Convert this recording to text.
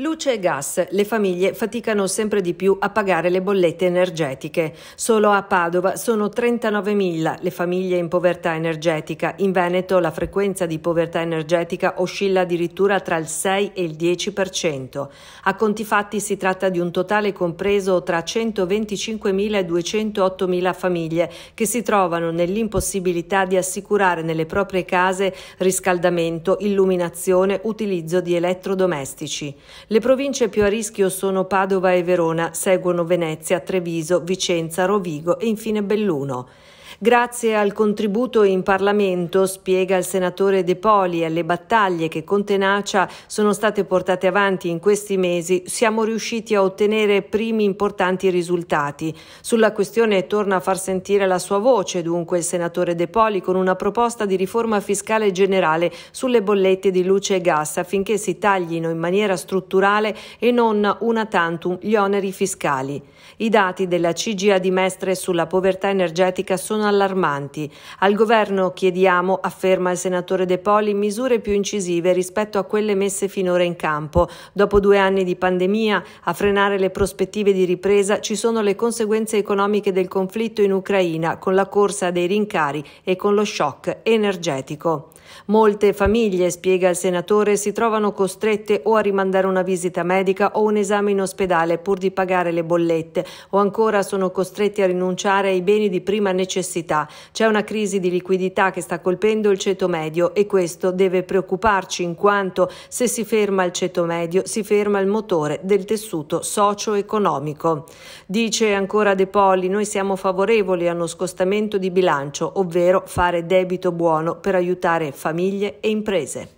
Luce e gas. Le famiglie faticano sempre di più a pagare le bollette energetiche. Solo a Padova sono 39.000 le famiglie in povertà energetica. In Veneto la frequenza di povertà energetica oscilla addirittura tra il 6 e il 10%. A conti fatti si tratta di un totale compreso tra 125.000 e 208.000 famiglie che si trovano nell'impossibilità di assicurare nelle proprie case riscaldamento, illuminazione, utilizzo di elettrodomestici. Le province più a rischio sono Padova e Verona, seguono Venezia, Treviso, Vicenza, Rovigo e infine Belluno. Grazie al contributo in Parlamento, spiega il senatore De Poli, alle battaglie che con tenacia sono state portate avanti in questi mesi, siamo riusciti a ottenere primi importanti risultati. Sulla questione torna a far sentire la sua voce, dunque, il senatore De Poli con una proposta di riforma fiscale generale sulle bollette di luce e gas affinché si taglino in maniera strutturale e non una tantum gli oneri fiscali. I dati della CGA di Mestre sulla povertà energetica sono sono allarmanti. Al governo chiediamo, afferma il senatore De Poli, misure più incisive rispetto a quelle messe finora in campo. Dopo due anni di pandemia, a frenare le prospettive di ripresa ci sono le conseguenze economiche del conflitto in Ucraina, con la corsa dei rincari e con lo shock energetico. Molte famiglie, spiega il senatore, si trovano costrette o a rimandare una visita medica o un esame in ospedale pur di pagare le bollette o ancora sono costrette a rinunciare ai beni di prima necessità necessità. C'è una crisi di liquidità che sta colpendo il ceto medio e questo deve preoccuparci in quanto se si ferma il ceto medio si ferma il motore del tessuto socio-economico. Dice ancora De Poli, noi siamo favorevoli a uno scostamento di bilancio, ovvero fare debito buono per aiutare famiglie e imprese.